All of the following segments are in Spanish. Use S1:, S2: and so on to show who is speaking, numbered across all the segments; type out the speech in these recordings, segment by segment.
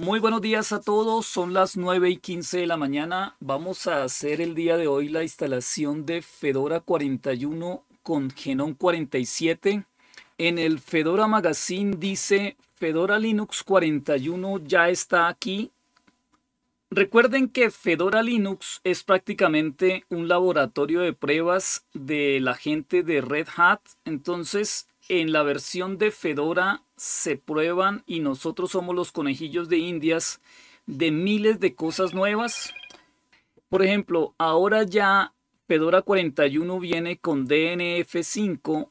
S1: Muy buenos días a todos, son las 9 y 15 de la mañana. Vamos a hacer el día de hoy la instalación de Fedora 41 con Genon 47. En el Fedora Magazine dice Fedora Linux 41 ya está aquí. Recuerden que Fedora Linux es prácticamente un laboratorio de pruebas de la gente de Red Hat. Entonces, en la versión de Fedora se prueban y nosotros somos los conejillos de indias de miles de cosas nuevas. Por ejemplo, ahora ya Fedora 41 viene con DNF5,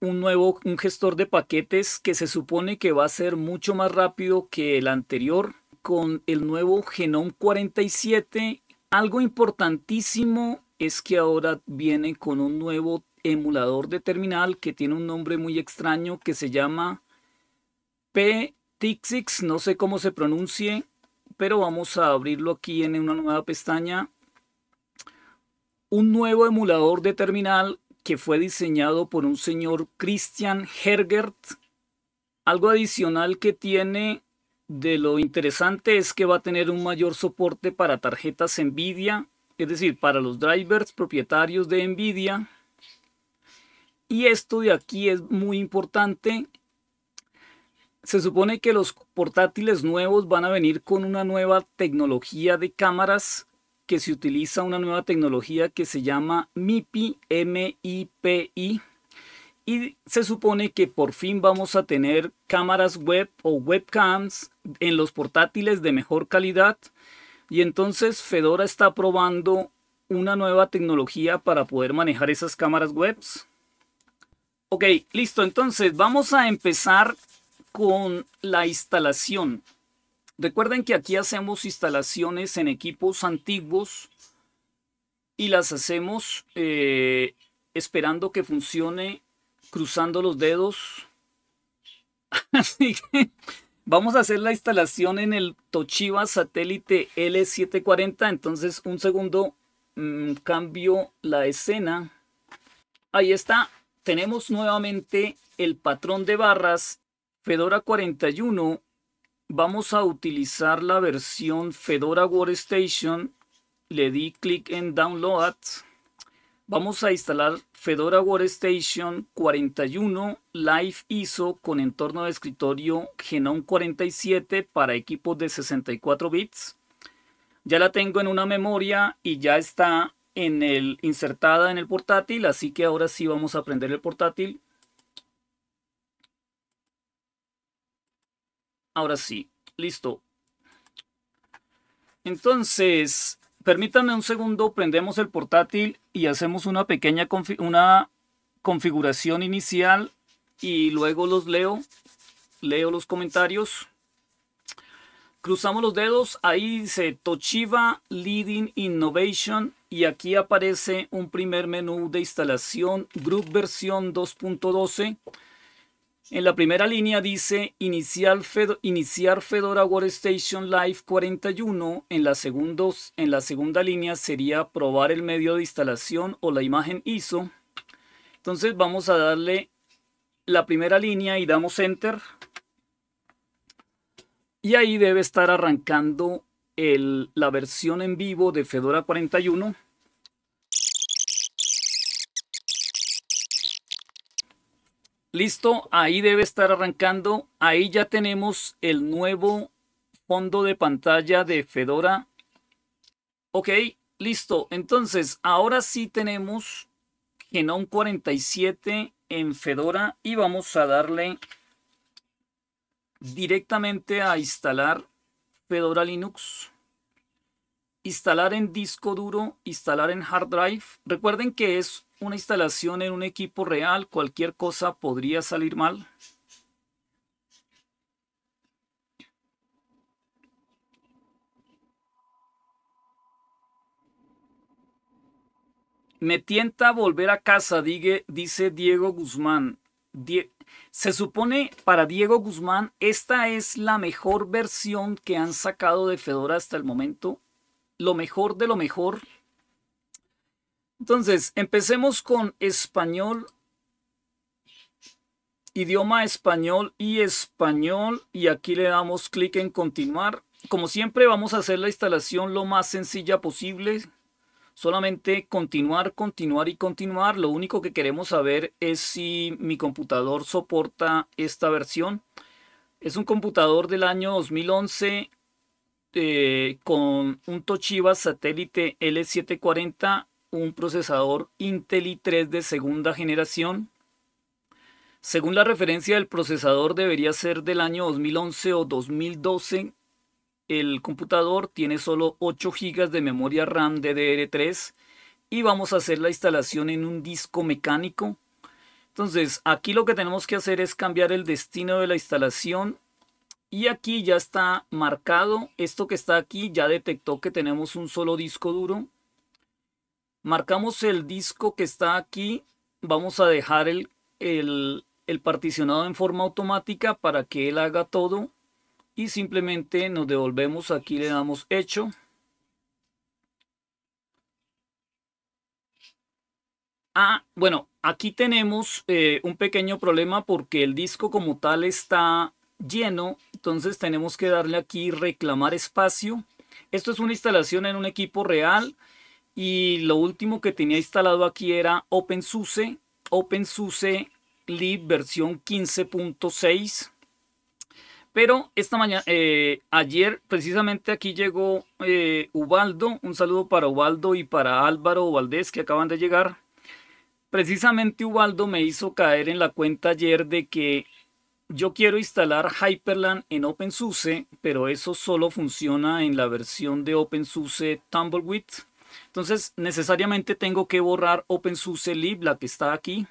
S1: un nuevo un gestor de paquetes que se supone que va a ser mucho más rápido que el anterior con el nuevo Genome 47. Algo importantísimo es que ahora viene con un nuevo emulador de terminal que tiene un nombre muy extraño que se llama P-Tixix no sé cómo se pronuncie, pero vamos a abrirlo aquí en una nueva pestaña. Un nuevo emulador de terminal que fue diseñado por un señor Christian Hergert. Algo adicional que tiene de lo interesante es que va a tener un mayor soporte para tarjetas NVIDIA, es decir, para los drivers propietarios de NVIDIA y esto de aquí es muy importante. Se supone que los portátiles nuevos van a venir con una nueva tecnología de cámaras que se utiliza una nueva tecnología que se llama MIPI, y se supone que por fin vamos a tener cámaras web o webcams en los portátiles de mejor calidad. Y entonces Fedora está probando una nueva tecnología para poder manejar esas cámaras webs. Ok, listo. Entonces vamos a empezar con la instalación. Recuerden que aquí hacemos instalaciones en equipos antiguos y las hacemos eh, esperando que funcione cruzando los dedos. Así que vamos a hacer la instalación en el Toshiba satélite L740. Entonces un segundo, mm, cambio la escena. Ahí está, tenemos nuevamente el patrón de barras Fedora 41. Vamos a utilizar la versión Fedora Workstation. Le di clic en Download. Vamos a instalar Fedora Workstation 41 Live ISO con entorno de escritorio Genome 47 para equipos de 64 bits. Ya la tengo en una memoria y ya está en el, insertada en el portátil, así que ahora sí vamos a prender el portátil. Ahora sí, listo. Entonces, permítanme un segundo, prendemos el portátil y hacemos una pequeña una configuración inicial y luego los leo, leo los comentarios. Cruzamos los dedos, ahí dice Toshiba Leading Innovation y aquí aparece un primer menú de instalación Group versión 2.12. En la primera línea dice iniciar, Fedora, iniciar Fedora Workstation Live 41. En la, en la segunda línea sería probar el medio de instalación o la imagen ISO. Entonces vamos a darle la primera línea y damos Enter. Y ahí debe estar arrancando la versión en vivo de Fedora 41. Listo, ahí debe estar arrancando. Ahí ya tenemos el nuevo fondo de pantalla de Fedora. Ok, listo. Entonces, ahora sí tenemos Genome 47 en Fedora y vamos a darle directamente a instalar Fedora Linux, instalar en disco duro, instalar en hard drive. Recuerden que es una instalación en un equipo real, cualquier cosa podría salir mal. Me tienta volver a casa, dice Diego Guzmán se supone para Diego Guzmán, esta es la mejor versión que han sacado de Fedora hasta el momento. Lo mejor de lo mejor. Entonces, empecemos con español, idioma español y español. Y aquí le damos clic en continuar. Como siempre, vamos a hacer la instalación lo más sencilla posible solamente continuar, continuar y continuar. Lo único que queremos saber es si mi computador soporta esta versión. Es un computador del año 2011 eh, con un Toshiba satélite L740, un procesador Intel i3 de segunda generación. Según la referencia el procesador debería ser del año 2011 o 2012 el computador tiene solo 8 GB de memoria RAM DDR3 y vamos a hacer la instalación en un disco mecánico. Entonces aquí lo que tenemos que hacer es cambiar el destino de la instalación y aquí ya está marcado. Esto que está aquí ya detectó que tenemos un solo disco duro. Marcamos el disco que está aquí. Vamos a dejar el, el, el particionado en forma automática para que él haga todo simplemente nos devolvemos aquí, le damos hecho. Ah, bueno, aquí tenemos eh, un pequeño problema porque el disco como tal está lleno, entonces tenemos que darle aquí reclamar espacio. Esto es una instalación en un equipo real y lo último que tenía instalado aquí era OpenSUSE, OpenSUSE Lib versión 15.6. Pero esta mañana, eh, ayer precisamente aquí llegó eh, Ubaldo, un saludo para Ubaldo y para Álvaro Valdés que acaban de llegar. Precisamente Ubaldo me hizo caer en la cuenta ayer de que yo quiero instalar Hyperland en OpenSUSE, pero eso solo funciona en la versión de OpenSUSE Tumbleweed. Entonces necesariamente tengo que borrar OpenSUSE Lib, la que está aquí.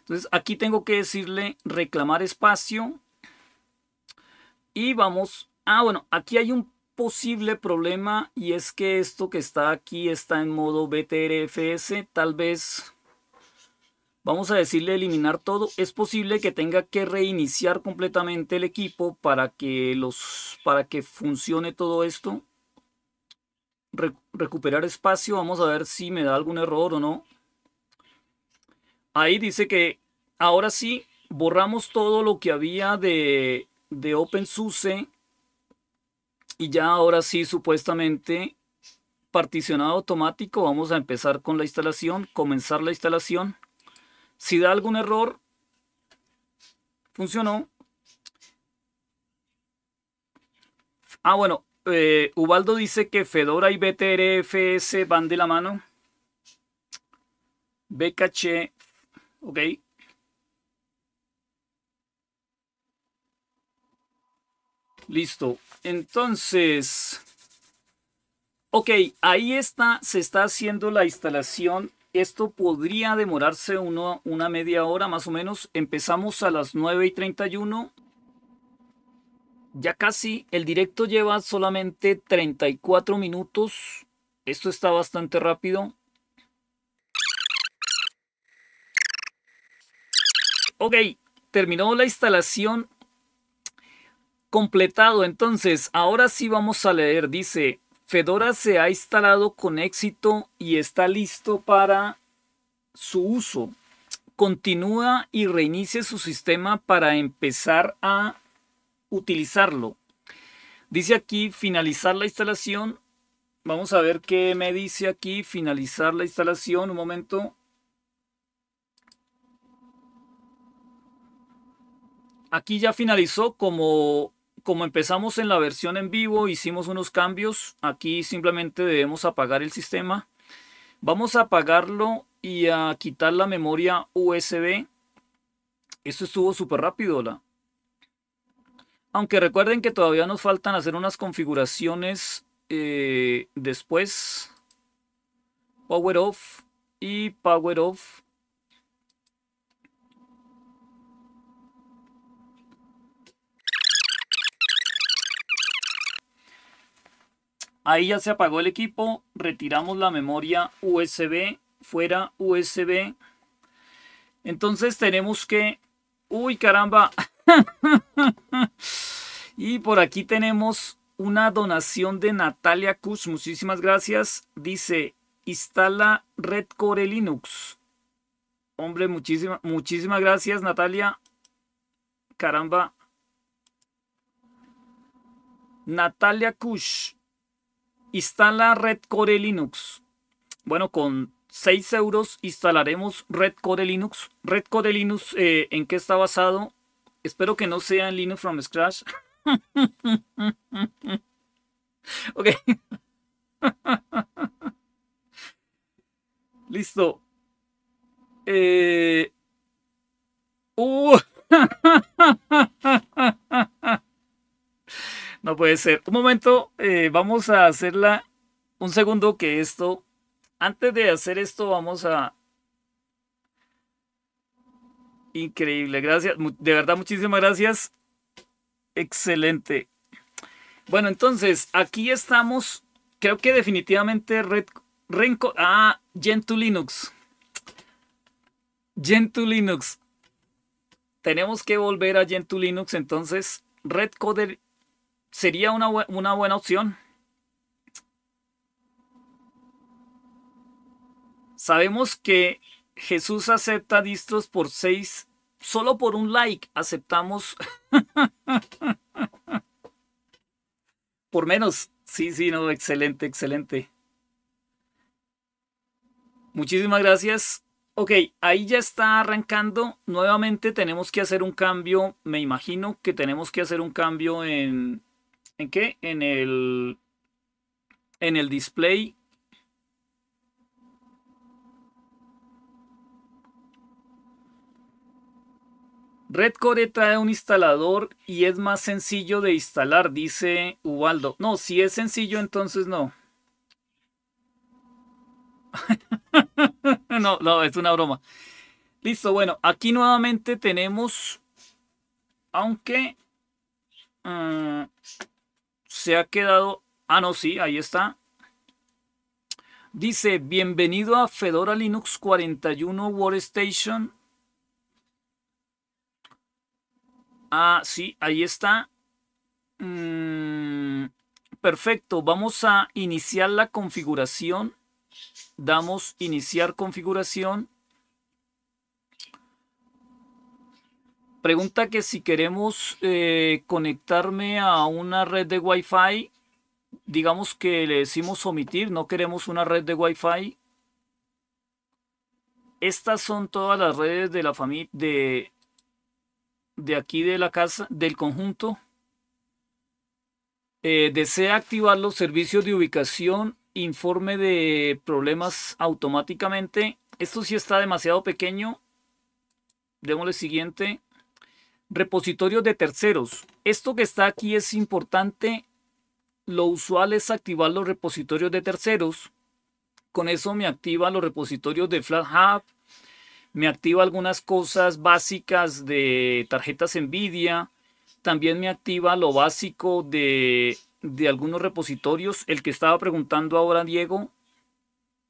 S1: Entonces aquí tengo que decirle reclamar espacio y vamos, ah bueno, aquí hay un posible problema y es que esto que está aquí está en modo BTRFS, tal vez vamos a decirle eliminar todo, es posible que tenga que reiniciar completamente el equipo para que los para que funcione todo esto. recuperar espacio, vamos a ver si me da algún error o no. Ahí dice que ahora sí borramos todo lo que había de de OpenSUSE y ya ahora sí supuestamente particionado automático. Vamos a empezar con la instalación, comenzar la instalación. Si da algún error, funcionó. Ah, bueno, eh, Ubaldo dice que Fedora y BTRFS van de la mano. BKC, ok. Listo. Entonces, ok, ahí está, se está haciendo la instalación. Esto podría demorarse una media hora más o menos. Empezamos a las 9 y 31. Ya casi, el directo lleva solamente 34 minutos. Esto está bastante rápido. Ok, terminó la instalación completado, entonces ahora sí vamos a leer. Dice, Fedora se ha instalado con éxito y está listo para su uso. Continúa y reinicie su sistema para empezar a utilizarlo. Dice aquí finalizar la instalación. Vamos a ver qué me dice aquí finalizar la instalación. Un momento. Aquí ya finalizó como como empezamos en la versión en vivo, hicimos unos cambios. Aquí simplemente debemos apagar el sistema. Vamos a apagarlo y a quitar la memoria USB. Esto estuvo súper rápido, la. Aunque recuerden que todavía nos faltan hacer unas configuraciones eh, después. Power off y power off. Ahí ya se apagó el equipo, retiramos la memoria USB, fuera USB. Entonces tenemos que... ¡Uy, caramba! y por aquí tenemos una donación de Natalia Kush. Muchísimas gracias. Dice, instala Red Core Linux. Hombre, muchísimas muchísimas gracias, Natalia. Caramba. Natalia Kush. Instala Red Core Linux. Bueno, con 6 euros instalaremos Red Core Linux. Red Core Linux, eh, ¿en qué está basado? Espero que no sea en Linux from scratch. ok, puede ser. Un momento, eh, vamos a hacerla un segundo que esto. Antes de hacer esto, vamos a. Increíble, gracias. De verdad, muchísimas gracias. Excelente. Bueno, entonces, aquí estamos. Creo que definitivamente Red. Renco, ah, Gentoo Linux. Gentoo Linux. Tenemos que volver a Gentoo Linux, entonces. Red Coder sería una, buena opción. Sabemos que Jesús acepta distros por seis, solo por un like aceptamos. por menos. Sí, sí, no, excelente, excelente. Muchísimas gracias. Ok, ahí ya está arrancando. Nuevamente tenemos que hacer un cambio. Me imagino que tenemos que hacer un cambio en, ¿En qué? En el, en el display. Redcore trae un instalador y es más sencillo de instalar, dice Ubaldo. No, si es sencillo, entonces no. no, no, es una broma. Listo, bueno, aquí nuevamente tenemos, aunque... Ah, se ha quedado... Ah, no, sí, ahí está. Dice, bienvenido a Fedora Linux 41 Workstation. Ah, sí, ahí está. Mm, perfecto, vamos a iniciar la configuración. Damos iniciar configuración. pregunta que si queremos eh, conectarme a una red de Wi-Fi, digamos que le decimos omitir, no queremos una red de Wi-Fi. Estas son todas las redes de la familia de, de aquí de la casa, del conjunto. Eh, desea activar los servicios de ubicación, informe de problemas automáticamente. Esto sí está demasiado pequeño. Démosle siguiente. Repositorios de terceros. Esto que está aquí es importante. Lo usual es activar los repositorios de terceros. Con eso me activa los repositorios de FlatHub. Me activa algunas cosas básicas de tarjetas NVIDIA. También me activa lo básico de, de algunos repositorios. El que estaba preguntando ahora Diego,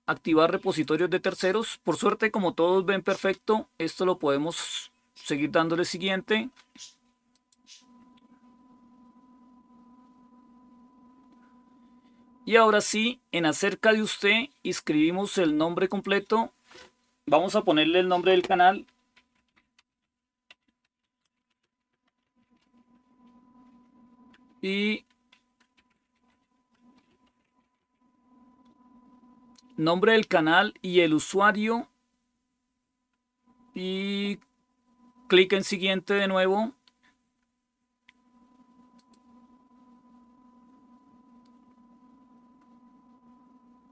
S1: activar repositorios de terceros. Por suerte, como todos ven perfecto, esto lo podemos seguir dándole siguiente. Y ahora sí, en acerca de usted, escribimos el nombre completo. Vamos a ponerle el nombre del canal. Y nombre del canal y el usuario. Y Clic en siguiente de nuevo.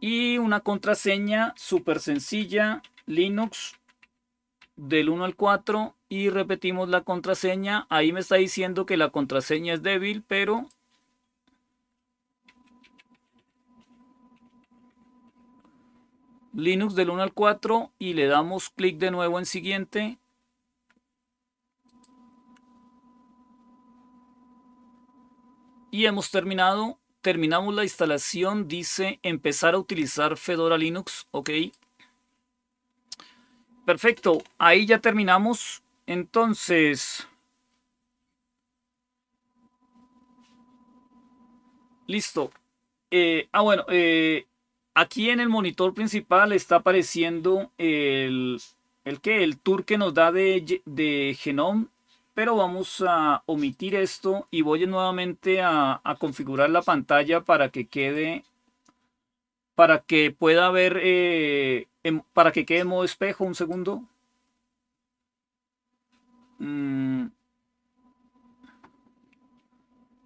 S1: Y una contraseña súper sencilla, Linux, del 1 al 4. Y repetimos la contraseña. Ahí me está diciendo que la contraseña es débil, pero Linux del 1 al 4 y le damos clic de nuevo en siguiente. Y hemos terminado. Terminamos la instalación. Dice empezar a utilizar Fedora Linux. Ok. Perfecto. Ahí ya terminamos. Entonces. Listo. Eh, ah, bueno. Eh, aquí en el monitor principal está apareciendo el, el que el tour que nos da de, de Genome pero vamos a omitir esto y voy nuevamente a, configurar la pantalla para que quede para que pueda ver eh, para que quede en modo espejo un segundo mm.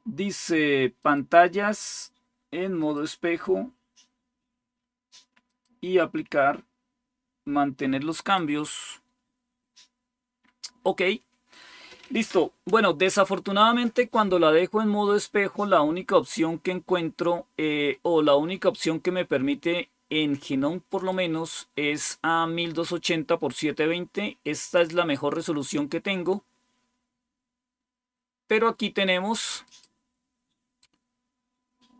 S1: dice pantallas en modo espejo y aplicar mantener los cambios ok Listo. Bueno, desafortunadamente cuando la dejo en modo espejo, la única opción que encuentro eh, o la única opción que me permite en Genome por lo menos es a 1280 por 720. Esta es la mejor resolución que tengo. Pero aquí tenemos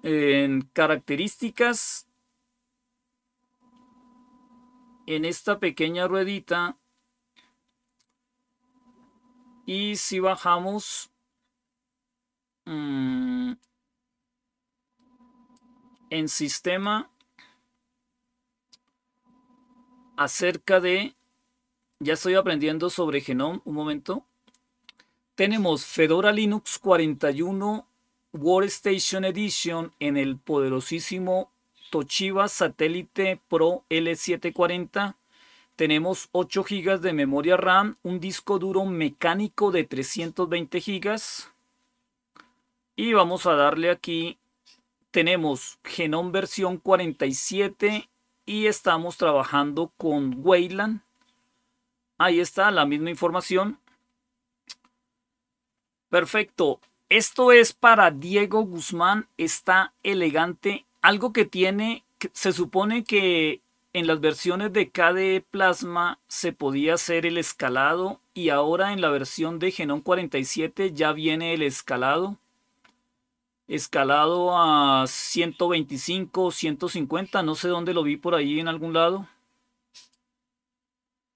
S1: en características en esta pequeña ruedita y si bajamos... Mm, en sistema... Acerca de... Ya estoy aprendiendo sobre Genome. Un momento. Tenemos Fedora Linux 41 Workstation Edition en el poderosísimo Toshiba Satellite Pro L740 tenemos 8 GB de memoria RAM, un disco duro mecánico de 320 GB. Y vamos a darle aquí, tenemos Genome versión 47 y estamos trabajando con Wayland. Ahí está la misma información. Perfecto. Esto es para Diego Guzmán. Está elegante. Algo que tiene, se supone que en las versiones de KDE Plasma se podía hacer el escalado y ahora en la versión de Genome 47 ya viene el escalado. Escalado a 125, 150, no sé dónde lo vi por ahí en algún lado.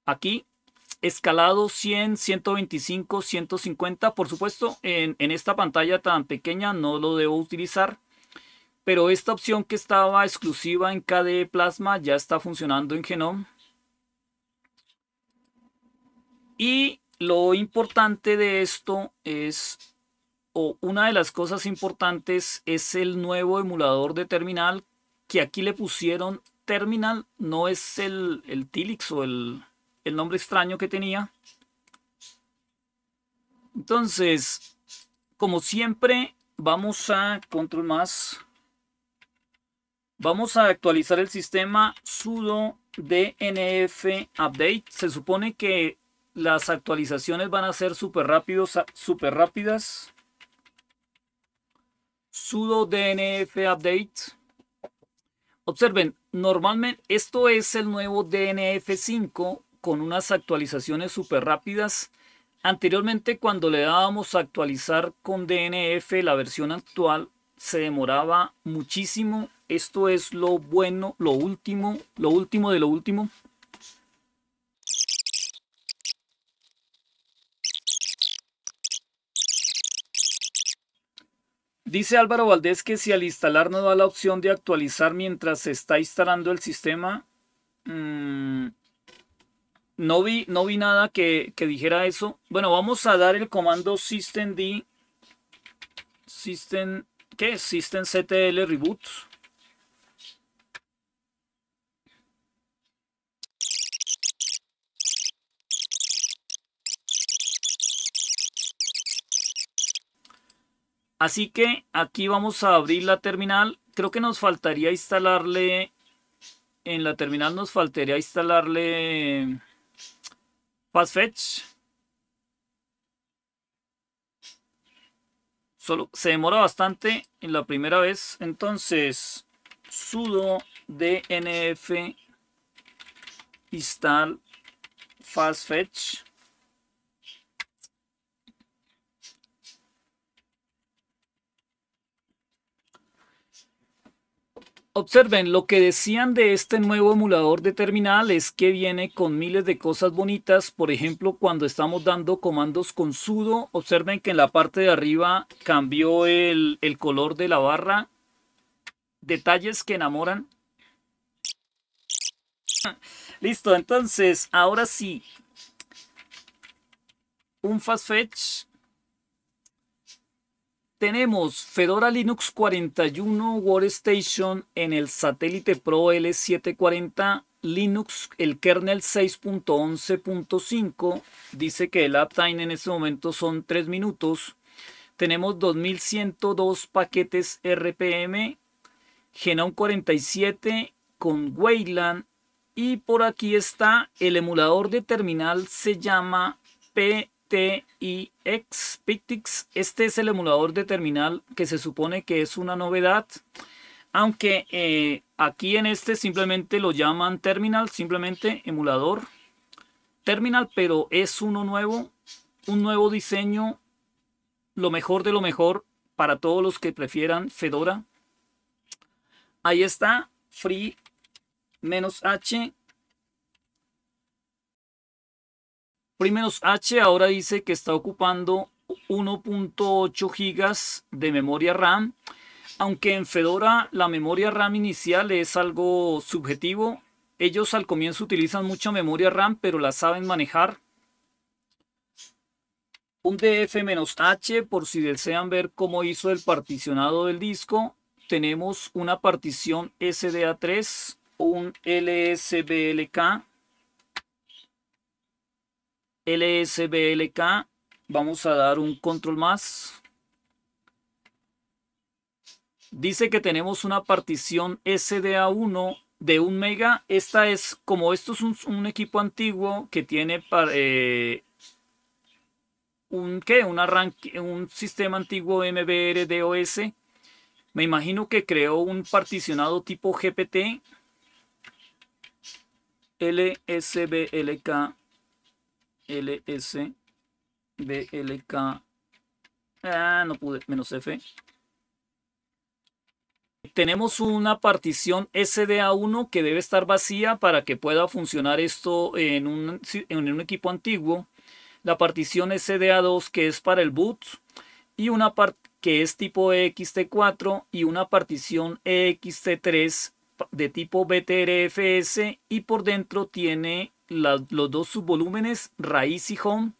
S1: Aquí, escalado 100, 125, 150. Por supuesto, en, en esta pantalla tan pequeña no lo debo utilizar pero esta opción que estaba exclusiva en KDE Plasma ya está funcionando en Genome. Y lo importante de esto es, o una de las cosas importantes es el nuevo emulador de terminal, que aquí le pusieron terminal, no es el, Tilix o el, el nombre extraño que tenía. Entonces, como siempre, vamos a control más. Vamos a actualizar el sistema sudo dnf update. Se supone que las actualizaciones van a ser súper rápidos, súper rápidas. Sudo dnf update. Observen, normalmente esto es el nuevo DNF5 con unas actualizaciones súper rápidas. Anteriormente cuando le dábamos a actualizar con DNF la versión actual se demoraba muchísimo esto es lo bueno, lo último, lo último de lo último. Dice Álvaro Valdés que si al instalar no da la opción de actualizar mientras se está instalando el sistema, mm, no, vi, no vi nada que, dijera eso. Bueno, vamos a dar el comando systemd, system, ¿qué? systemctl reboot. Así que aquí vamos a abrir la terminal. Creo que nos faltaría instalarle, en la terminal nos faltaría instalarle FastFetch. Solo, se demora bastante en la primera vez. Entonces, sudo dnf install fastfetch Observen, lo que decían de este nuevo emulador de terminal es que viene con miles de cosas bonitas. Por ejemplo, cuando estamos dando comandos con sudo, observen que en la parte de arriba cambió el, color de la barra. Detalles que enamoran. Listo, entonces, ahora sí. Un fast fetch tenemos Fedora Linux 41 Workstation en el satélite Pro L740 Linux, el kernel 6.11.5. Dice que el uptime en este momento son 3 minutos. Tenemos 2102 paquetes RPM, Genome 47 con Wayland. Y por aquí está el emulador de terminal, se llama P TIX Pictix. Este es el emulador de terminal que se supone que es una novedad. Aunque eh, aquí en este simplemente lo llaman terminal, simplemente emulador terminal, pero es uno nuevo, un nuevo diseño, lo mejor de lo mejor para todos los que prefieran Fedora. Ahí está, free-h Primeros H ahora dice que está ocupando 1.8 gigas de memoria RAM. Aunque en Fedora la memoria RAM inicial es algo subjetivo, ellos al comienzo utilizan mucha memoria RAM, pero la saben manejar. Un DF-H por si desean ver cómo hizo el particionado del disco. Tenemos una partición SDA3, un LSBLK lsblk vamos a dar un control más dice que tenemos una partición sda1 de un mega esta es como esto es un, equipo antiguo que tiene eh, un un sistema antiguo mbr me imagino que creó un particionado tipo gpt lsblk ls dlk ah, no pude menos f tenemos una partición SDA1 que debe estar vacía para que pueda funcionar esto en un, un equipo antiguo. La partición SDA2 que es para el boot y una que es tipo EXT4 y una partición EXT3 de tipo BTRFS y por dentro tiene los dos subvolúmenes raíz y home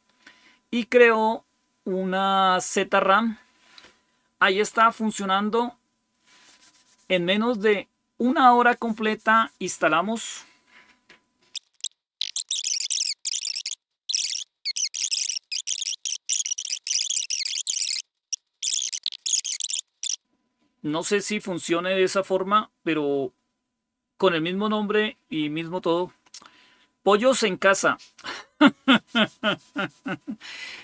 S1: y creó una ZRAM. Ahí está funcionando en menos de una hora completa. Instalamos no sé si funcione de esa forma, pero con el mismo nombre y mismo todo. Pollos en casa.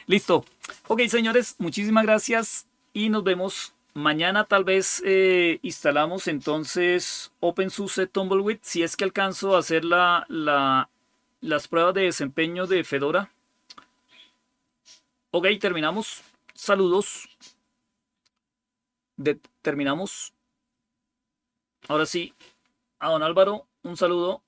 S1: Listo. Ok, señores, muchísimas gracias y nos vemos mañana. Tal vez eh, instalamos entonces OpenSUSE Tumbleweed. Si es que alcanzo a hacer la, las pruebas de desempeño de Fedora. Ok, terminamos. Saludos. terminamos. Ahora sí, a don Álvaro, un saludo.